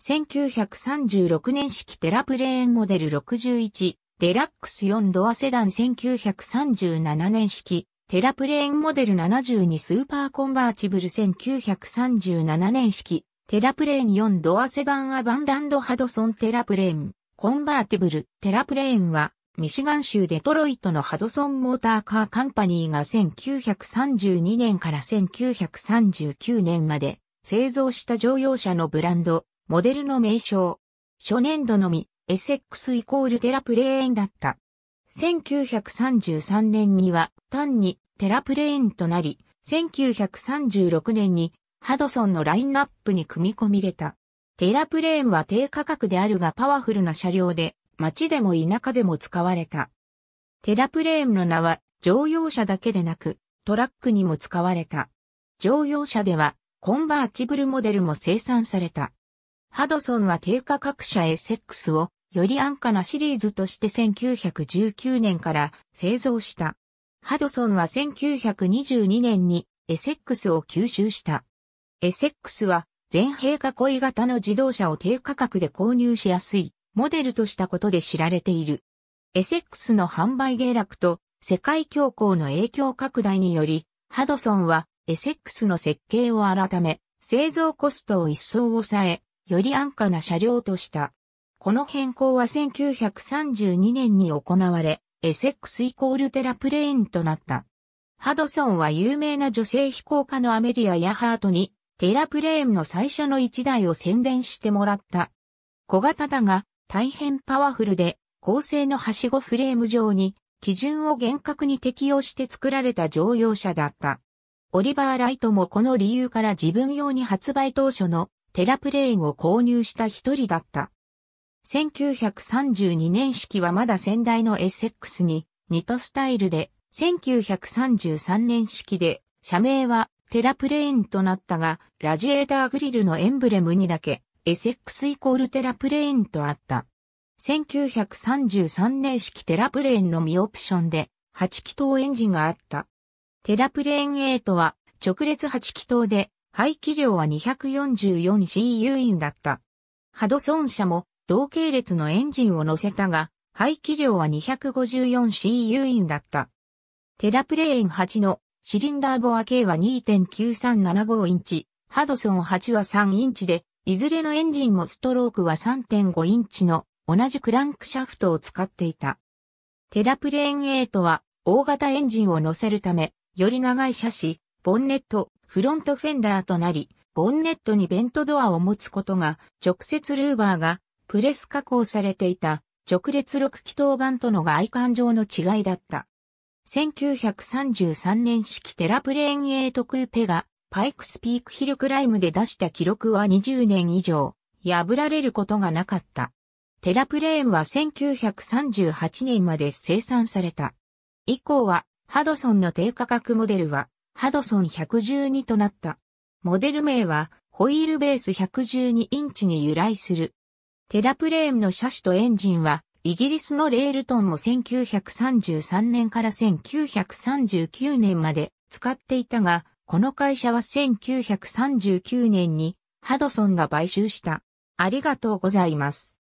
1936年式テラプレーンモデル61、デラックス4ドアセダン1937年式、テラプレーンモデル72スーパーコンバーチブル1937年式、テラプレーン4ドアセダンアバンダンドハドソンテラプレーン、コンバーティブル、テラプレーンは、ミシガン州デトロイトのハドソンモーターカーカンパニーが1932年から1939年まで製造した乗用車のブランド、モデルの名称。初年度のみ、SX イコールテラプレーンだった。1933年には単にテラプレーンとなり、1936年にハドソンのラインナップに組み込み入れた。テラプレーンは低価格であるがパワフルな車両で、街でも田舎でも使われた。テラプレーンの名は乗用車だけでなく、トラックにも使われた。乗用車では、コンバーチブルモデルも生産された。ハドソンは低価格車 SX をより安価なシリーズとして1919年から製造した。ハドソンは1922年に SX を吸収した。SX は全閉囲い型の自動車を低価格で購入しやすいモデルとしたことで知られている。SX の販売下落と世界恐慌の影響拡大により、ハドソンは SX の設計を改め、製造コストを一層抑え、より安価な車両とした。この変更は1932年に行われ、エセックスイコールテラプレーンとなった。ハドソンは有名な女性飛行家のアメリア・ヤハートに、テラプレーンの最初の1台を宣伝してもらった。小型だが、大変パワフルで、高性のはしごフレーム上に、基準を厳格に適用して作られた乗用車だった。オリバー・ライトもこの理由から自分用に発売当初のテラプレインを購入した一人だった。1932年式はまだ先代の SX に似たスタイルで、1933年式で社名はテラプレインとなったが、ラジエーターグリルのエンブレムにだけ SX イコールテラプレインとあった。1933年式テラプレーンのミオプションで8気筒エンジンがあった。テラプレーン8は直列8気筒で排気量は 244cu インだった。ハドソン車も同系列のエンジンを乗せたが、排気量は 254cu インだった。テラプレーン8のシリンダーボア系は2.9375インチ、ハドソン8は3インチで、いずれのエンジンもストロークは3.5インチの同じクランクシャフトを使っていた。テラプレーン8は大型エンジンを乗せるため、より長い車種、ボンネット、フロントフェンダーとなり、ボンネットにベントドアを持つことが、直接ルーバーがプレス加工されていた直列6気筒版との外観上の違いだった。1933年式テラプレーン A 特有ペがパイクスピークヒルクライムで出した記録は20年以上破られることがなかった。テラプレーンは1938年まで生産された。以降はハドソンの低価格モデルはハドソン112となった。モデル名は、ホイールベース112インチに由来する。テラプレームの車種とエンジンは、イギリスのレールトンも1933年から1939年まで使っていたが、この会社は1939年にハドソンが買収した。ありがとうございます。